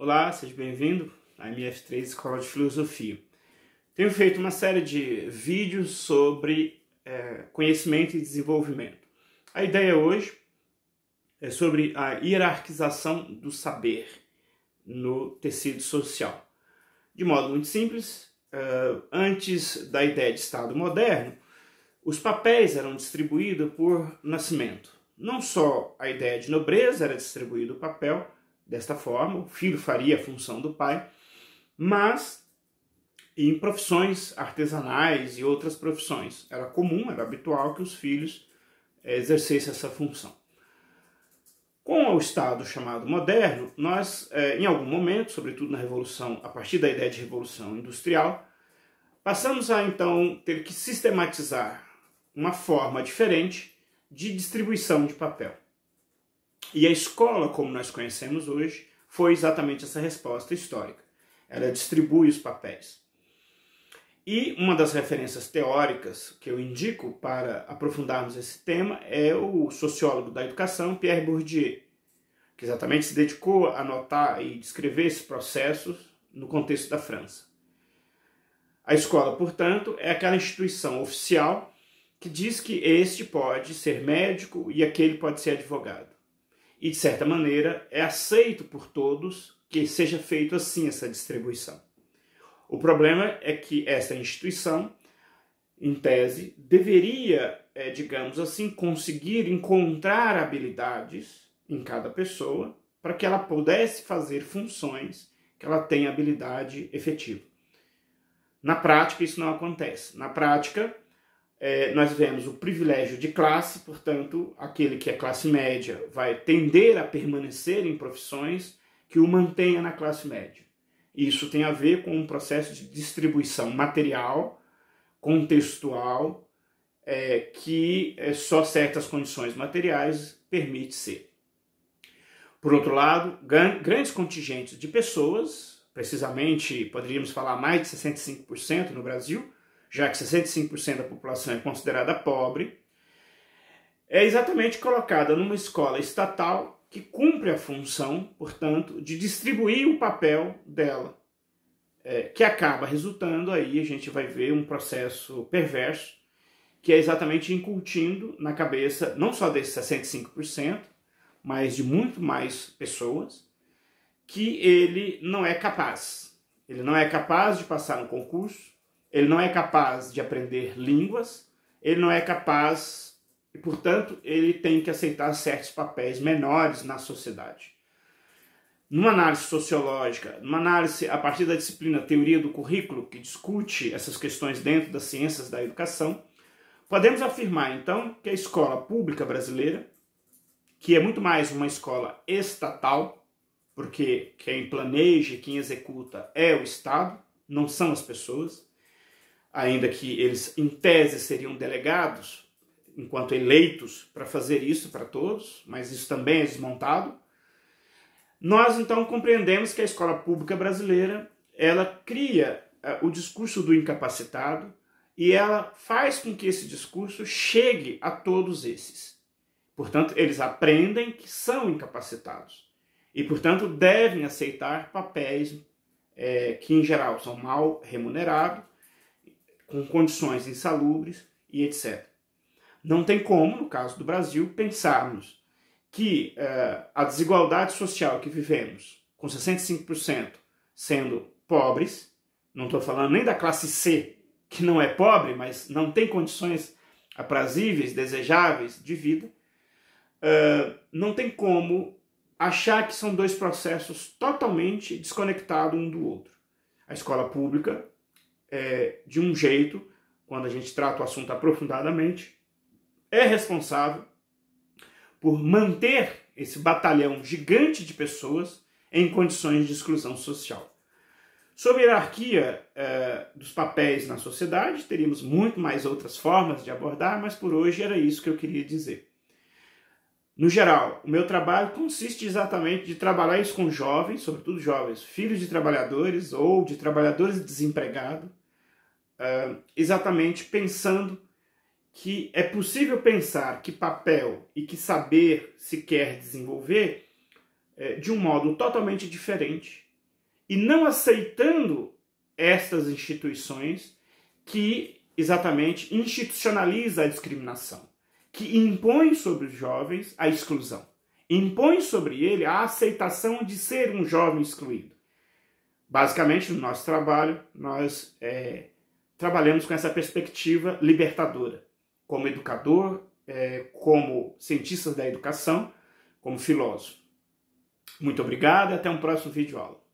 Olá, seja bem-vindo à MF3 Escola de Filosofia. Tenho feito uma série de vídeos sobre é, conhecimento e desenvolvimento. A ideia hoje é sobre a hierarquização do saber no tecido social. De modo muito simples, é, antes da ideia de Estado moderno, os papéis eram distribuídos por nascimento. Não só a ideia de nobreza era distribuída o papel, desta forma, o filho faria a função do pai, mas em profissões artesanais e outras profissões era comum, era habitual que os filhos eh, exercessem essa função. Com o Estado chamado moderno, nós, eh, em algum momento, sobretudo na Revolução, a partir da ideia de Revolução Industrial, passamos a então ter que sistematizar uma forma diferente de distribuição de papel. E a escola, como nós conhecemos hoje, foi exatamente essa resposta histórica. Ela distribui os papéis. E uma das referências teóricas que eu indico para aprofundarmos esse tema é o sociólogo da educação Pierre Bourdieu, que exatamente se dedicou a notar e descrever esses processos no contexto da França. A escola, portanto, é aquela instituição oficial que diz que este pode ser médico e aquele pode ser advogado. E, de certa maneira, é aceito por todos que seja feito assim essa distribuição. O problema é que essa instituição, em tese, deveria, é, digamos assim, conseguir encontrar habilidades em cada pessoa para que ela pudesse fazer funções que ela tenha habilidade efetiva. Na prática, isso não acontece. Na prática, é, nós vemos o privilégio de classe, portanto, aquele que é classe média vai tender a permanecer em profissões que o mantenha na classe média. Isso tem a ver com um processo de distribuição material, contextual, é, que é, só certas condições materiais permite ser. Por outro lado, grandes contingentes de pessoas, precisamente poderíamos falar mais de 65% no Brasil, já que 65% da população é considerada pobre, é exatamente colocada numa escola estatal que cumpre a função, portanto, de distribuir o papel dela, é, que acaba resultando aí, a gente vai ver um processo perverso, que é exatamente incutindo na cabeça não só desses 65%, mas de muito mais pessoas, que ele não é capaz. Ele não é capaz de passar no concurso, ele não é capaz de aprender línguas, ele não é capaz e, portanto, ele tem que aceitar certos papéis menores na sociedade. Numa análise sociológica, numa análise a partir da disciplina Teoria do Currículo, que discute essas questões dentro das ciências da educação, podemos afirmar então que a escola pública brasileira, que é muito mais uma escola estatal, porque quem planeja e quem executa é o Estado, não são as pessoas, ainda que eles, em tese, seriam delegados, enquanto eleitos, para fazer isso para todos, mas isso também é desmontado. Nós, então, compreendemos que a escola pública brasileira ela cria eh, o discurso do incapacitado e ela faz com que esse discurso chegue a todos esses. Portanto, eles aprendem que são incapacitados e, portanto, devem aceitar papéis é, que, em geral, são mal remunerados com condições insalubres e etc. Não tem como, no caso do Brasil, pensarmos que uh, a desigualdade social que vivemos, com 65% sendo pobres, não estou falando nem da classe C, que não é pobre, mas não tem condições aprazíveis, desejáveis de vida, uh, não tem como achar que são dois processos totalmente desconectados um do outro. A escola pública é, de um jeito, quando a gente trata o assunto aprofundadamente, é responsável por manter esse batalhão gigante de pessoas em condições de exclusão social. Sobre a hierarquia é, dos papéis na sociedade, teríamos muito mais outras formas de abordar, mas por hoje era isso que eu queria dizer. No geral, o meu trabalho consiste exatamente de trabalhar isso com jovens, sobretudo jovens, filhos de trabalhadores ou de trabalhadores desempregados, uh, exatamente pensando que é possível pensar que papel e que saber se quer desenvolver uh, de um modo totalmente diferente e não aceitando estas instituições que exatamente institucionaliza a discriminação, que impõe sobre os jovens a exclusão, impõe sobre ele a aceitação de ser um jovem excluído. Basicamente, no nosso trabalho, nós é, trabalhamos com essa perspectiva libertadora, como educador, é, como cientistas da educação, como filósofo. Muito obrigado e até um próximo vídeo aula.